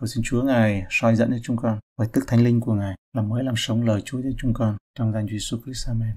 Cầu xin Chúa Ngài soi dẫn cho chúng con bởi tức thánh linh của Ngài làm mới làm sống lời Chúa cho chúng con trong danh Chúa Jesus Christ. Amen.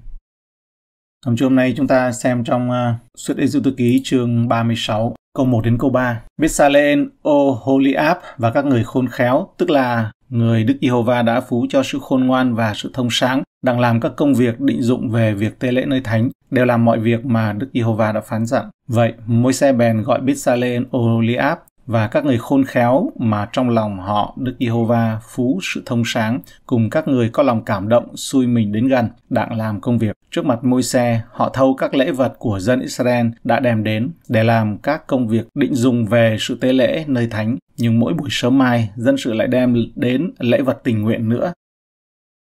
Hôm hôm nay chúng ta xem trong uh, suất Ê-dô ký chương 36 câu 1 đến câu 3. Bethsalem, Oholiab và các người khôn khéo, tức là người Đức Giê-hô-va đã phú cho sự khôn ngoan và sự thông sáng, đang làm các công việc định dụng về việc tê lễ nơi thánh, đều làm mọi việc mà Đức Giê-hô-va đã phán dặn. Vậy, môi xe bèn gọi Bethsalem, Oholiab và các người khôn khéo mà trong lòng họ Đức Giê-hô-va phú sự thông sáng cùng các người có lòng cảm động xui mình đến gần đặng làm công việc. Trước mặt môi xe, họ thâu các lễ vật của dân Israel đã đem đến để làm các công việc định dùng về sự tế lễ nơi thánh. Nhưng mỗi buổi sớm mai, dân sự lại đem đến lễ vật tình nguyện nữa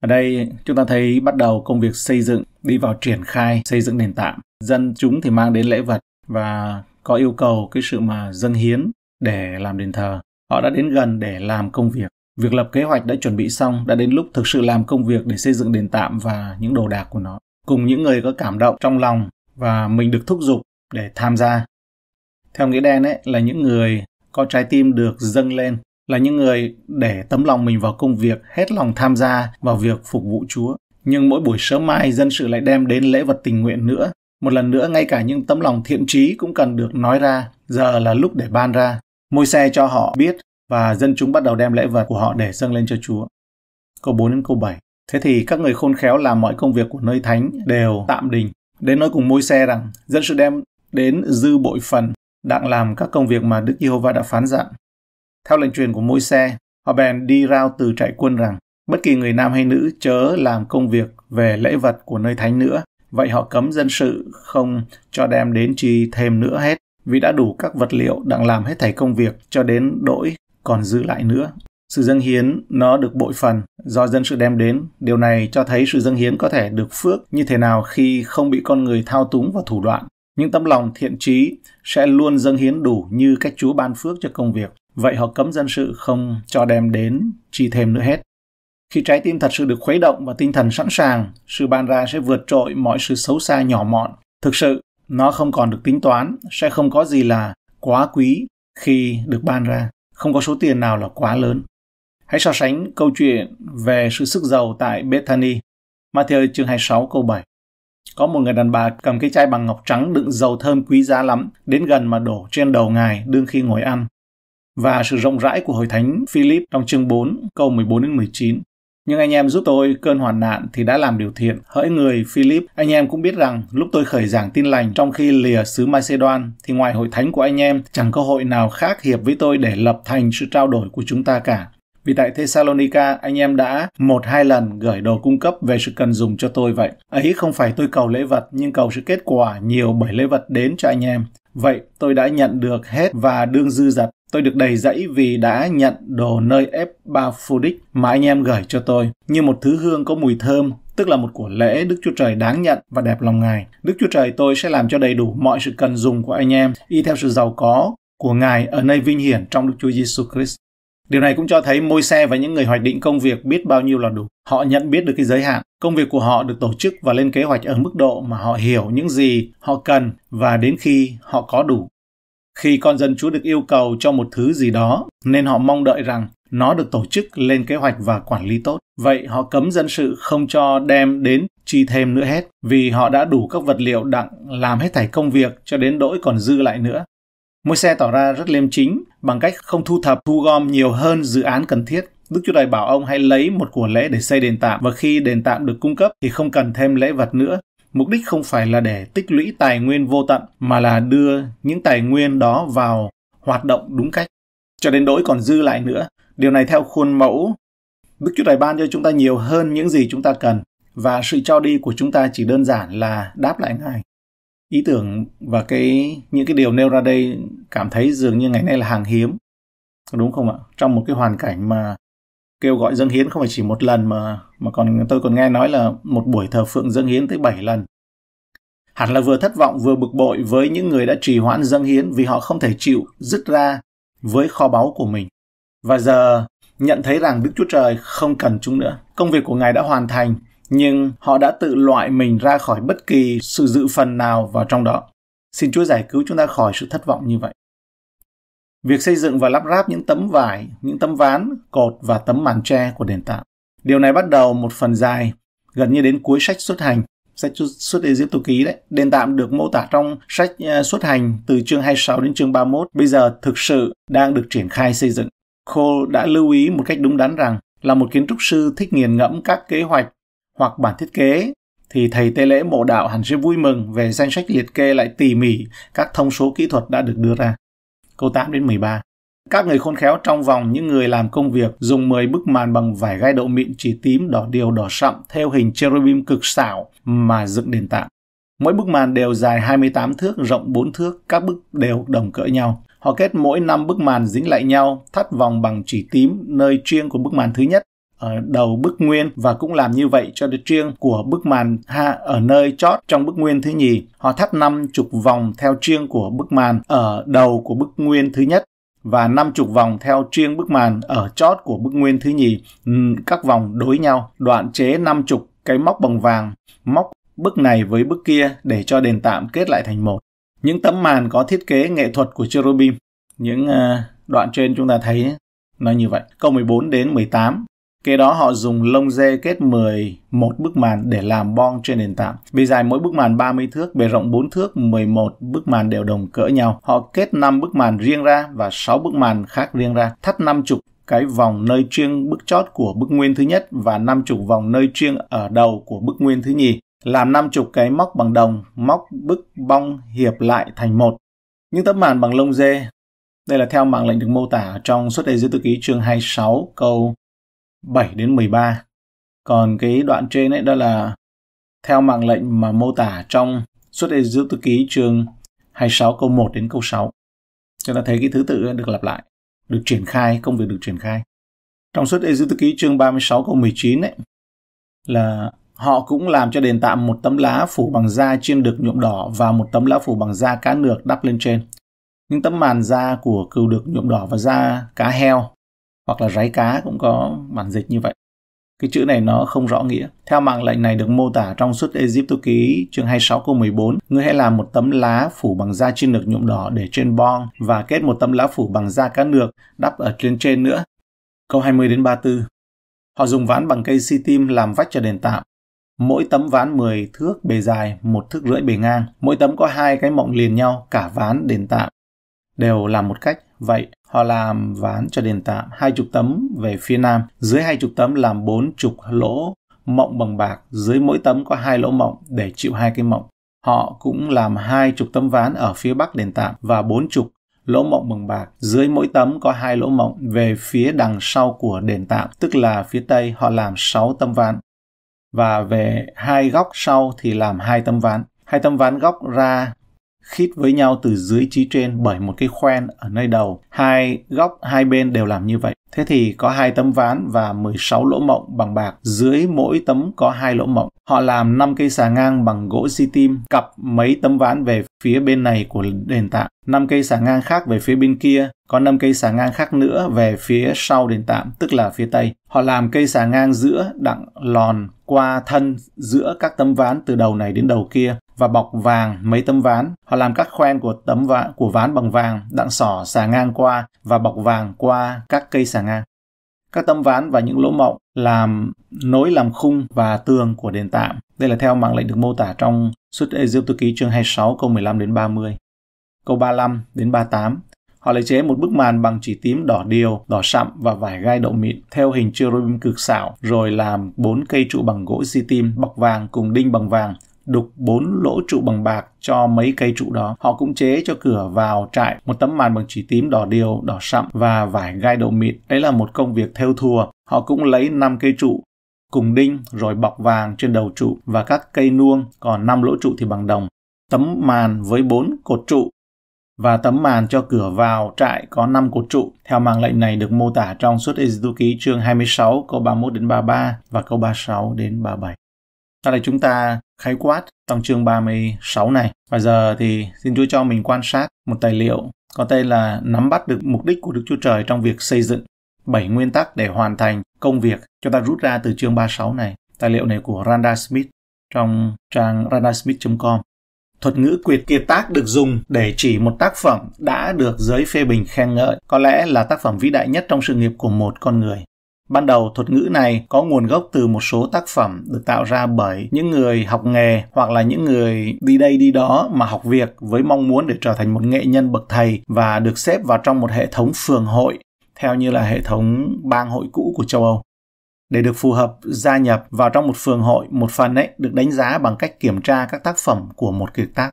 ở đây chúng ta thấy bắt đầu công việc xây dựng, đi vào triển khai, xây dựng nền tạm Dân chúng thì mang đến lễ vật và có yêu cầu cái sự mà dâng hiến để làm đền thờ. Họ đã đến gần để làm công việc. Việc lập kế hoạch đã chuẩn bị xong, đã đến lúc thực sự làm công việc để xây dựng đền tạm và những đồ đạc của nó. Cùng những người có cảm động trong lòng và mình được thúc giục để tham gia. Theo nghĩa đen ấy là những người có trái tim được dâng lên, là những người để tấm lòng mình vào công việc, hết lòng tham gia vào việc phục vụ Chúa. Nhưng mỗi buổi sớm mai dân sự lại đem đến lễ vật tình nguyện nữa. Một lần nữa ngay cả những tấm lòng thiện trí cũng cần được nói ra, giờ là lúc để ban ra. Môi xe cho họ biết và dân chúng bắt đầu đem lễ vật của họ để dâng lên cho Chúa. Câu 4 đến câu 7 Thế thì các người khôn khéo làm mọi công việc của nơi thánh đều tạm đình. Đến nói cùng môi xe rằng dân sự đem đến dư bội phần đang làm các công việc mà Đức Giê-hô-va đã phán dặn. Theo lệnh truyền của môi xe, họ bèn đi rao từ trại quân rằng bất kỳ người nam hay nữ chớ làm công việc về lễ vật của nơi thánh nữa. Vậy họ cấm dân sự không cho đem đến chi thêm nữa hết vì đã đủ các vật liệu đang làm hết thảy công việc cho đến đỗi còn dư lại nữa. Sự dâng hiến nó được bội phần do dân sự đem đến. Điều này cho thấy sự dâng hiến có thể được phước như thế nào khi không bị con người thao túng và thủ đoạn. những tấm lòng thiện trí sẽ luôn dâng hiến đủ như cách Chúa ban phước cho công việc. Vậy họ cấm dân sự không cho đem đến chi thêm nữa hết. Khi trái tim thật sự được khuấy động và tinh thần sẵn sàng, sự ban ra sẽ vượt trội mọi sự xấu xa nhỏ mọn. Thực sự, nó không còn được tính toán, sẽ không có gì là quá quý khi được ban ra, không có số tiền nào là quá lớn. Hãy so sánh câu chuyện về sự sức giàu tại Bethany, Matthew chương 26 câu 7. Có một người đàn bà cầm cái chai bằng ngọc trắng đựng dầu thơm quý giá lắm, đến gần mà đổ trên đầu ngài đương khi ngồi ăn. Và sự rộng rãi của hội thánh Philip trong chương 4 câu 14 đến 19 nhưng anh em giúp tôi cơn hoàn nạn thì đã làm điều thiện. Hỡi người Philip, anh em cũng biết rằng lúc tôi khởi giảng tin lành trong khi lìa xứ Macedon thì ngoài hội thánh của anh em chẳng có hội nào khác hiệp với tôi để lập thành sự trao đổi của chúng ta cả. Vì tại Thessalonica, anh em đã một hai lần gửi đồ cung cấp về sự cần dùng cho tôi vậy. Ấy không phải tôi cầu lễ vật, nhưng cầu sự kết quả nhiều bởi lễ vật đến cho anh em. Vậy tôi đã nhận được hết và đương dư dật. Tôi được đầy dẫy vì đã nhận đồ nơi Epaphroditus mà anh em gửi cho tôi, như một thứ hương có mùi thơm, tức là một của lễ Đức Chúa Trời đáng nhận và đẹp lòng Ngài. Đức Chúa Trời tôi sẽ làm cho đầy đủ mọi sự cần dùng của anh em, y theo sự giàu có của Ngài ở nơi vinh hiển trong Đức Chúa Giêsu Christ. Điều này cũng cho thấy môi xe và những người hoạch định công việc biết bao nhiêu là đủ. Họ nhận biết được cái giới hạn, công việc của họ được tổ chức và lên kế hoạch ở mức độ mà họ hiểu những gì họ cần và đến khi họ có đủ. Khi con dân Chúa được yêu cầu cho một thứ gì đó, nên họ mong đợi rằng nó được tổ chức lên kế hoạch và quản lý tốt. Vậy họ cấm dân sự không cho đem đến chi thêm nữa hết, vì họ đã đủ các vật liệu đặng làm hết thảy công việc cho đến đỗi còn dư lại nữa. Môi xe tỏ ra rất liêm chính bằng cách không thu thập, thu gom nhiều hơn dự án cần thiết. Đức Chúa Trời bảo ông hãy lấy một của lễ để xây đền tạm và khi đền tạm được cung cấp thì không cần thêm lễ vật nữa. Mục đích không phải là để tích lũy tài nguyên vô tận mà là đưa những tài nguyên đó vào hoạt động đúng cách cho đến đỗi còn dư lại nữa. Điều này theo khuôn mẫu Đức Chúa Trời ban cho chúng ta nhiều hơn những gì chúng ta cần và sự cho đi của chúng ta chỉ đơn giản là đáp lại Ngài ý tưởng và cái những cái điều nêu ra đây cảm thấy dường như ngày nay là hàng hiếm đúng không ạ trong một cái hoàn cảnh mà kêu gọi dâng hiến không phải chỉ một lần mà mà còn tôi còn nghe nói là một buổi thờ phượng dâng hiến tới 7 lần hẳn là vừa thất vọng vừa bực bội với những người đã trì hoãn dâng hiến vì họ không thể chịu dứt ra với kho báu của mình và giờ nhận thấy rằng Đức Chúa Trời không cần chúng nữa. Công việc của Ngài đã hoàn thành nhưng họ đã tự loại mình ra khỏi bất kỳ sự dự phần nào vào trong đó. Xin Chúa giải cứu chúng ta khỏi sự thất vọng như vậy. Việc xây dựng và lắp ráp những tấm vải, những tấm ván, cột và tấm màn tre của đền tạm. Điều này bắt đầu một phần dài, gần như đến cuối sách xuất hành, sách xuất Ai Cập ký đấy. Đền tạm được mô tả trong sách ờ, xuất hành từ chương 26 đến chương 31, bây giờ thực sự đang được triển khai xây dựng. Cole đã lưu ý một cách đúng đắn rằng là một kiến trúc sư thích nghiền ngẫm các kế hoạch hoặc bản thiết kế thì thầy tế lễ mộ đạo hẳn sẽ vui mừng về danh sách liệt kê lại tỉ mỉ các thông số kỹ thuật đã được đưa ra. Câu 8 đến 13. Các người khôn khéo trong vòng những người làm công việc dùng 10 bức màn bằng vải gai đậu mịn chỉ tím đỏ điều đỏ sậm theo hình cherubim cực xảo mà dựng đền tạm. Mỗi bức màn đều dài 28 thước, rộng 4 thước, các bức đều đồng cỡ nhau. Họ kết mỗi năm bức màn dính lại nhau, thắt vòng bằng chỉ tím nơi chuyên của bức màn thứ nhất ở đầu bức nguyên và cũng làm như vậy cho đến triêng của bức màn ha ở nơi chót trong bức nguyên thứ nhì. Họ thắt năm chục vòng theo triêng của bức màn ở đầu của bức nguyên thứ nhất và năm chục vòng theo triêng bức màn ở chót của bức nguyên thứ nhì, ừ, các vòng đối nhau, đoạn chế năm chục cái móc bằng vàng, móc bức này với bức kia để cho đền tạm kết lại thành một. Những tấm màn có thiết kế nghệ thuật của cherubim, những ờ, đoạn trên chúng ta thấy nó như vậy. Câu 14 đến 18 Kế đó họ dùng lông dê kết 10 một bức màn để làm bong trên nền tạm. Bề dài mỗi bức màn 30 thước, bề rộng 4 thước, 11 bức màn đều đồng cỡ nhau. Họ kết 5 bức màn riêng ra và 6 bức màn khác riêng ra, thắt 50 cái vòng nơi chuyên bức chót của bức nguyên thứ nhất và 50 vòng nơi chuyên ở đầu của bức nguyên thứ nhì. Làm 50 cái móc bằng đồng, móc bức bong hiệp lại thành một. Những tấm màn bằng lông dê đây là theo mạng lệnh được mô tả trong suốt đề dưới tự ký chương 26 câu 7 đến 13. Còn cái đoạn trên ấy đó là theo mạng lệnh mà mô tả trong suốt Ê Dữ Tư Ký chương 26 câu 1 đến câu 6. Chúng ta thấy cái thứ tự được lặp lại, được triển khai, công việc được triển khai. Trong suốt Ê Dữ Tư Ký chương 36 câu 19 ấy, là họ cũng làm cho đền tạm một tấm lá phủ bằng da chiên được nhuộm đỏ và một tấm lá phủ bằng da cá nược đắp lên trên. Những tấm màn da của cừu được nhuộm đỏ và da cá heo hoặc là ráy cá cũng có bản dịch như vậy. Cái chữ này nó không rõ nghĩa. Theo mạng lệnh này được mô tả trong suốt Egypto ký chương 26 câu 14, ngươi hãy làm một tấm lá phủ bằng da trên nược nhuộm đỏ để trên bong và kết một tấm lá phủ bằng da cá nược đắp ở trên trên nữa. Câu 20 đến 34. Họ dùng ván bằng cây si tim làm vách cho đền tạm. Mỗi tấm ván 10 thước bề dài, một thước rưỡi bề ngang. Mỗi tấm có hai cái mộng liền nhau, cả ván đền tạm. Đều làm một cách. Vậy, họ làm ván cho đền tạm hai chục tấm về phía nam, dưới hai chục tấm làm bốn chục lỗ mộng bằng bạc, dưới mỗi tấm có hai lỗ mộng để chịu hai cái mộng. Họ cũng làm hai chục tấm ván ở phía bắc đền tạm và bốn chục lỗ mộng bằng bạc. Dưới mỗi tấm có hai lỗ mộng về phía đằng sau của đền tạm, tức là phía tây họ làm sáu tấm ván. Và về hai góc sau thì làm hai tấm ván. Hai tấm ván góc ra khít với nhau từ dưới chí trên bởi một cái khoen ở nơi đầu. Hai góc hai bên đều làm như vậy. Thế thì có hai tấm ván và 16 lỗ mộng bằng bạc, dưới mỗi tấm có hai lỗ mộng. Họ làm 5 cây xà ngang bằng gỗ xi tim, cặp mấy tấm ván về phía bên này của đền tạm, 5 cây xà ngang khác về phía bên kia, có 5 cây xà ngang khác nữa về phía sau đền tạm, tức là phía tây. Họ làm cây xà ngang giữa đặng lòn qua thân giữa các tấm ván từ đầu này đến đầu kia và bọc vàng mấy tấm ván. Họ làm các khoen của tấm ván của ván bằng vàng, đặng sỏ xà ngang qua và bọc vàng qua các cây xà ngang. Các tấm ván và những lỗ mộng làm nối làm khung và tường của đền tạm. Đây là theo mạng lệnh được mô tả trong Xuất Ai Cập ký chương 26 câu 15 đến 30. Câu 35 đến 38 Họ lại chế một bức màn bằng chỉ tím đỏ điều, đỏ sậm và vải gai đậu mịn, theo hình cherubim cực xảo, rồi làm bốn cây trụ bằng gỗ di tim bọc vàng cùng đinh bằng vàng, đục bốn lỗ trụ bằng bạc cho mấy cây trụ đó. Họ cũng chế cho cửa vào trại một tấm màn bằng chỉ tím đỏ điều, đỏ sậm và vải gai đậu mịn. Đấy là một công việc theo thùa. Họ cũng lấy năm cây trụ cùng đinh rồi bọc vàng trên đầu trụ và các cây nuông, còn năm lỗ trụ thì bằng đồng. Tấm màn với bốn cột trụ và tấm màn cho cửa vào trại có 5 cột trụ. Theo mạng lệnh này được mô tả trong suốt ký chương 26 câu 31 đến 33 và câu 36 đến 37. Sau đây chúng ta khái quát trong chương 36 này. Và giờ thì xin Chúa cho mình quan sát một tài liệu có tên là nắm bắt được mục đích của Đức Chúa Trời trong việc xây dựng bảy nguyên tắc để hoàn thành công việc cho ta rút ra từ chương 36 này. Tài liệu này của Randa Smith trong trang randasmith.com thuật ngữ quyệt kiệt tác được dùng để chỉ một tác phẩm đã được giới phê bình khen ngợi, có lẽ là tác phẩm vĩ đại nhất trong sự nghiệp của một con người. Ban đầu, thuật ngữ này có nguồn gốc từ một số tác phẩm được tạo ra bởi những người học nghề hoặc là những người đi đây đi đó mà học việc với mong muốn để trở thành một nghệ nhân bậc thầy và được xếp vào trong một hệ thống phường hội theo như là hệ thống bang hội cũ của châu Âu để được phù hợp gia nhập vào trong một phường hội một phần ấy được đánh giá bằng cách kiểm tra các tác phẩm của một kiệt tác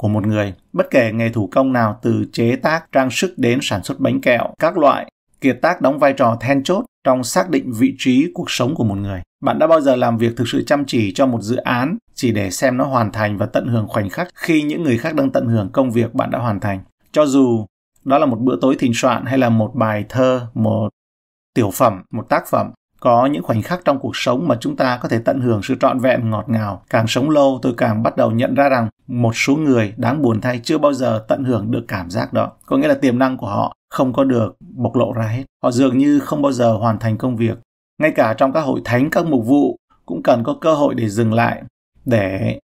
của một người bất kể nghề thủ công nào từ chế tác trang sức đến sản xuất bánh kẹo các loại kiệt tác đóng vai trò then chốt trong xác định vị trí cuộc sống của một người bạn đã bao giờ làm việc thực sự chăm chỉ cho một dự án chỉ để xem nó hoàn thành và tận hưởng khoảnh khắc khi những người khác đang tận hưởng công việc bạn đã hoàn thành cho dù đó là một bữa tối thịnh soạn hay là một bài thơ một tiểu phẩm một tác phẩm có những khoảnh khắc trong cuộc sống mà chúng ta có thể tận hưởng sự trọn vẹn ngọt ngào. Càng sống lâu, tôi càng bắt đầu nhận ra rằng một số người đáng buồn thay chưa bao giờ tận hưởng được cảm giác đó. Có nghĩa là tiềm năng của họ không có được bộc lộ ra hết. Họ dường như không bao giờ hoàn thành công việc. Ngay cả trong các hội thánh, các mục vụ cũng cần có cơ hội để dừng lại, để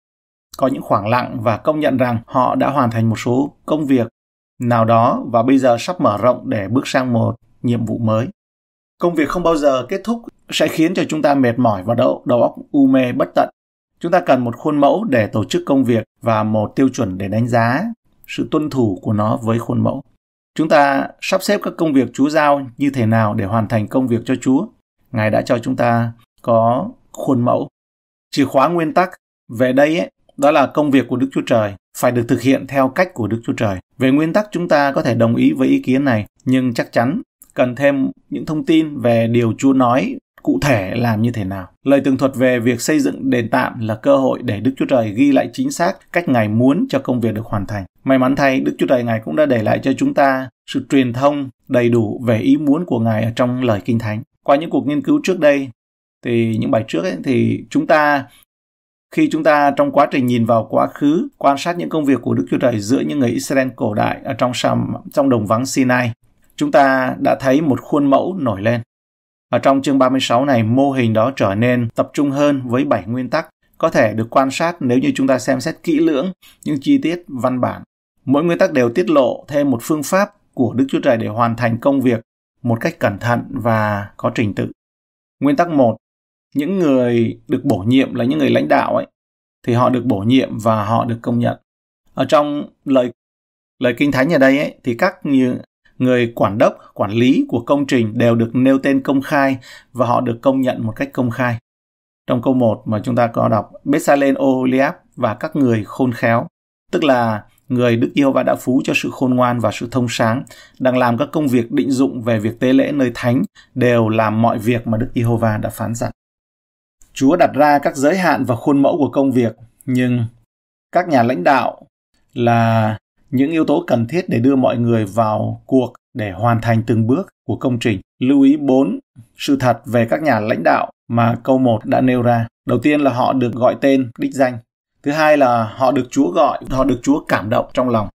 có những khoảng lặng và công nhận rằng họ đã hoàn thành một số công việc nào đó và bây giờ sắp mở rộng để bước sang một nhiệm vụ mới. Công việc không bao giờ kết thúc sẽ khiến cho chúng ta mệt mỏi và đầu, đầu óc u mê bất tận. Chúng ta cần một khuôn mẫu để tổ chức công việc và một tiêu chuẩn để đánh giá sự tuân thủ của nó với khuôn mẫu. Chúng ta sắp xếp các công việc Chúa giao như thế nào để hoàn thành công việc cho Chúa. Ngài đã cho chúng ta có khuôn mẫu. Chìa khóa nguyên tắc về đây ấy, đó là công việc của Đức Chúa Trời phải được thực hiện theo cách của Đức Chúa Trời. Về nguyên tắc chúng ta có thể đồng ý với ý kiến này, nhưng chắc chắn cần thêm những thông tin về điều Chúa nói cụ thể làm như thế nào. Lời tường thuật về việc xây dựng đền tạm là cơ hội để Đức Chúa Trời ghi lại chính xác cách Ngài muốn cho công việc được hoàn thành. May mắn thay, Đức Chúa Trời Ngài cũng đã để lại cho chúng ta sự truyền thông đầy đủ về ý muốn của Ngài ở trong lời Kinh Thánh. Qua những cuộc nghiên cứu trước đây, thì những bài trước ấy, thì chúng ta khi chúng ta trong quá trình nhìn vào quá khứ, quan sát những công việc của Đức Chúa Trời giữa những người Israel cổ đại ở trong trong đồng vắng Sinai chúng ta đã thấy một khuôn mẫu nổi lên. Ở trong chương 36 này, mô hình đó trở nên tập trung hơn với 7 nguyên tắc có thể được quan sát nếu như chúng ta xem xét kỹ lưỡng những chi tiết văn bản. Mỗi nguyên tắc đều tiết lộ thêm một phương pháp của Đức Chúa Trời để hoàn thành công việc một cách cẩn thận và có trình tự. Nguyên tắc 1, những người được bổ nhiệm là những người lãnh đạo ấy thì họ được bổ nhiệm và họ được công nhận. Ở trong lời lời kinh thánh ở đây ấy thì các như người quản đốc, quản lý của công trình đều được nêu tên công khai và họ được công nhận một cách công khai. Trong câu 1 mà chúng ta có đọc Besalen Oliab và các người khôn khéo, tức là người Đức Yêu và đã phú cho sự khôn ngoan và sự thông sáng, đang làm các công việc định dụng về việc tế lễ nơi thánh, đều làm mọi việc mà Đức giê hô đã phán dặn. Chúa đặt ra các giới hạn và khuôn mẫu của công việc, nhưng các nhà lãnh đạo là những yếu tố cần thiết để đưa mọi người vào cuộc để hoàn thành từng bước của công trình. Lưu ý 4. Sự thật về các nhà lãnh đạo mà câu 1 đã nêu ra. Đầu tiên là họ được gọi tên, đích danh. Thứ hai là họ được Chúa gọi, họ được Chúa cảm động trong lòng.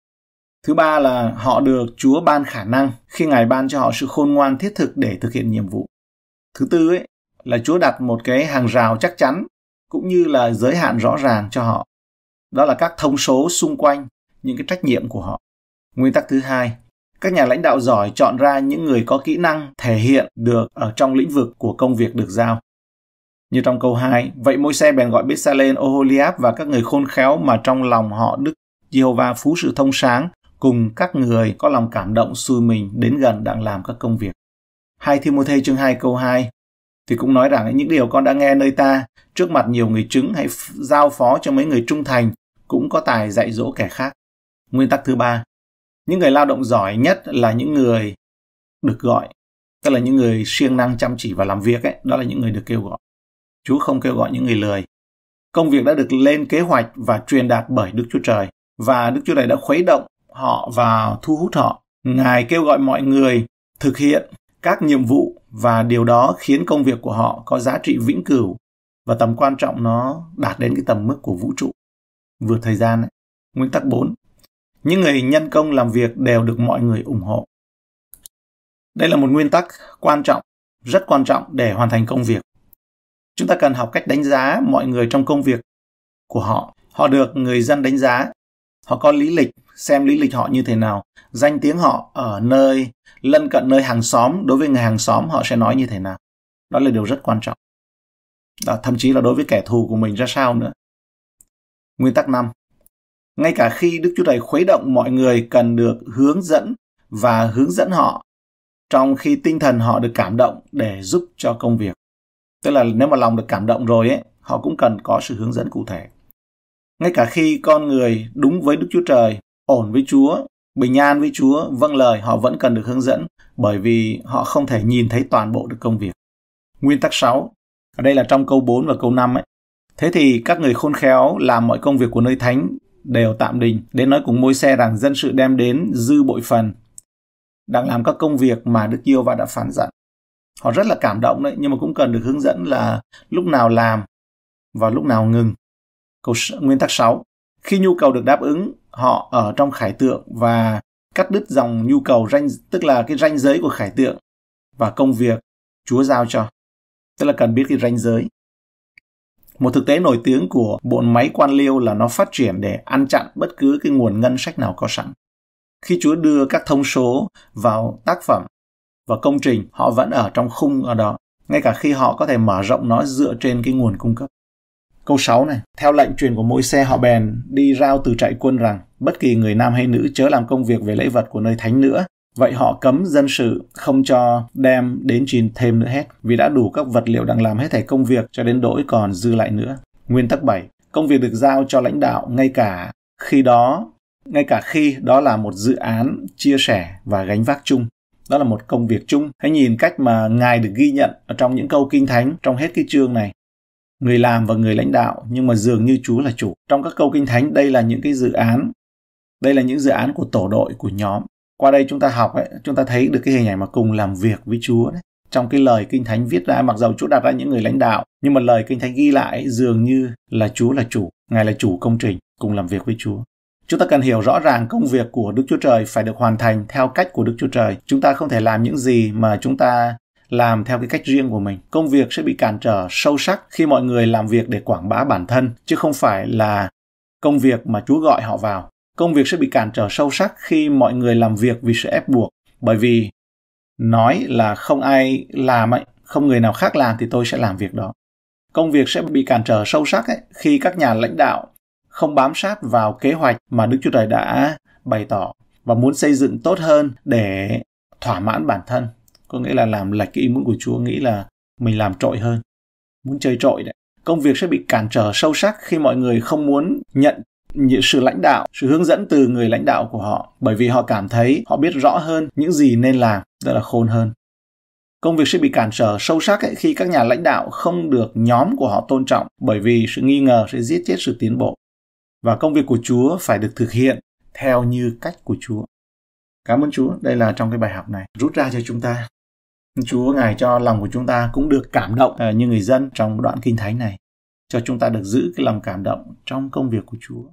Thứ ba là họ được Chúa ban khả năng khi Ngài ban cho họ sự khôn ngoan thiết thực để thực hiện nhiệm vụ. Thứ tư ấy là Chúa đặt một cái hàng rào chắc chắn cũng như là giới hạn rõ ràng cho họ. Đó là các thông số xung quanh những cái trách nhiệm của họ. Nguyên tắc thứ hai, các nhà lãnh đạo giỏi chọn ra những người có kỹ năng thể hiện được ở trong lĩnh vực của công việc được giao. Như trong câu 2, vậy môi xe bèn gọi Bezalel, Oholiab và các người khôn khéo mà trong lòng họ Đức Giê-hô-va phú sự thông sáng cùng các người có lòng cảm động xui mình đến gần đang làm các công việc. Hai Thi-mô-thê chương 2 câu 2 thì cũng nói rằng những điều con đã nghe nơi ta trước mặt nhiều người chứng hãy giao phó cho mấy người trung thành cũng có tài dạy dỗ kẻ khác. Nguyên tắc thứ ba, những người lao động giỏi nhất là những người được gọi, tức là những người siêng năng chăm chỉ và làm việc ấy, đó là những người được kêu gọi. Chúa không kêu gọi những người lười. Công việc đã được lên kế hoạch và truyền đạt bởi Đức Chúa Trời và Đức Chúa Trời đã khuấy động họ và thu hút họ. Ngài kêu gọi mọi người thực hiện các nhiệm vụ và điều đó khiến công việc của họ có giá trị vĩnh cửu và tầm quan trọng nó đạt đến cái tầm mức của vũ trụ. Vượt thời gian, ấy. nguyên tắc 4, những người nhân công làm việc đều được mọi người ủng hộ. Đây là một nguyên tắc quan trọng, rất quan trọng để hoàn thành công việc. Chúng ta cần học cách đánh giá mọi người trong công việc của họ. Họ được người dân đánh giá. Họ có lý lịch, xem lý lịch họ như thế nào, danh tiếng họ ở nơi lân cận nơi hàng xóm, đối với người hàng xóm họ sẽ nói như thế nào. Đó là điều rất quan trọng. Đó, thậm chí là đối với kẻ thù của mình ra sao nữa. Nguyên tắc 5 ngay cả khi Đức Chúa Trời khuấy động mọi người cần được hướng dẫn và hướng dẫn họ, trong khi tinh thần họ được cảm động để giúp cho công việc. Tức là nếu mà lòng được cảm động rồi ấy, họ cũng cần có sự hướng dẫn cụ thể. Ngay cả khi con người đúng với Đức Chúa Trời, ổn với Chúa, bình an với Chúa, vâng lời họ vẫn cần được hướng dẫn bởi vì họ không thể nhìn thấy toàn bộ được công việc. Nguyên tắc 6, ở đây là trong câu 4 và câu 5 ấy. Thế thì các người khôn khéo làm mọi công việc của nơi thánh đều tạm đình đến nói cùng môi xe rằng dân sự đem đến dư bội phần đang làm các công việc mà Đức Yêu và đã phản dặn. Họ rất là cảm động đấy, nhưng mà cũng cần được hướng dẫn là lúc nào làm và lúc nào ngừng. Câu nguyên tắc 6. Khi nhu cầu được đáp ứng, họ ở trong khải tượng và cắt đứt dòng nhu cầu ranh tức là cái ranh giới của khải tượng và công việc Chúa giao cho. Tức là cần biết cái ranh giới. Một thực tế nổi tiếng của bộ máy quan liêu là nó phát triển để ăn chặn bất cứ cái nguồn ngân sách nào có sẵn. Khi Chúa đưa các thông số vào tác phẩm và công trình, họ vẫn ở trong khung ở đó, ngay cả khi họ có thể mở rộng nó dựa trên cái nguồn cung cấp. Câu 6 này, theo lệnh truyền của mỗi xe họ bèn đi rao từ trại quân rằng bất kỳ người nam hay nữ chớ làm công việc về lễ vật của nơi thánh nữa, Vậy họ cấm dân sự không cho đem đến trình thêm nữa hết vì đã đủ các vật liệu đang làm hết thảy công việc cho đến đỗi còn dư lại nữa. Nguyên tắc 7. Công việc được giao cho lãnh đạo ngay cả khi đó ngay cả khi đó là một dự án chia sẻ và gánh vác chung đó là một công việc chung hãy nhìn cách mà ngài được ghi nhận ở trong những câu kinh thánh trong hết cái chương này người làm và người lãnh đạo nhưng mà dường như chúa là chủ trong các câu kinh thánh đây là những cái dự án đây là những dự án của tổ đội của nhóm qua đây chúng ta học ấy, chúng ta thấy được cái hình ảnh mà cùng làm việc với Chúa đấy. Trong cái lời Kinh Thánh viết ra, mặc dầu Chúa đặt ra những người lãnh đạo, nhưng mà lời Kinh Thánh ghi lại dường như là Chúa là chủ, Ngài là chủ công trình, cùng làm việc với Chúa. Chúng ta cần hiểu rõ ràng công việc của Đức Chúa Trời phải được hoàn thành theo cách của Đức Chúa Trời. Chúng ta không thể làm những gì mà chúng ta làm theo cái cách riêng của mình. Công việc sẽ bị cản trở sâu sắc khi mọi người làm việc để quảng bá bản thân, chứ không phải là công việc mà Chúa gọi họ vào công việc sẽ bị cản trở sâu sắc khi mọi người làm việc vì sự ép buộc bởi vì nói là không ai làm ấy không người nào khác làm thì tôi sẽ làm việc đó công việc sẽ bị cản trở sâu sắc ấy, khi các nhà lãnh đạo không bám sát vào kế hoạch mà đức chúa trời đã bày tỏ và muốn xây dựng tốt hơn để thỏa mãn bản thân có nghĩa là làm lệch cái ý muốn của chúa nghĩ là mình làm trội hơn muốn chơi trội đấy công việc sẽ bị cản trở sâu sắc khi mọi người không muốn nhận sự lãnh đạo, sự hướng dẫn từ người lãnh đạo của họ bởi vì họ cảm thấy họ biết rõ hơn những gì nên làm, rất là khôn hơn. Công việc sẽ bị cản trở sâu sắc ấy khi các nhà lãnh đạo không được nhóm của họ tôn trọng bởi vì sự nghi ngờ sẽ giết chết sự tiến bộ. Và công việc của Chúa phải được thực hiện theo như cách của Chúa. Cảm ơn Chúa, đây là trong cái bài học này rút ra cho chúng ta. Chúa Ngài cho lòng của chúng ta cũng được cảm động ờ, như người dân trong đoạn kinh thánh này cho chúng ta được giữ cái lòng cảm động trong công việc của Chúa.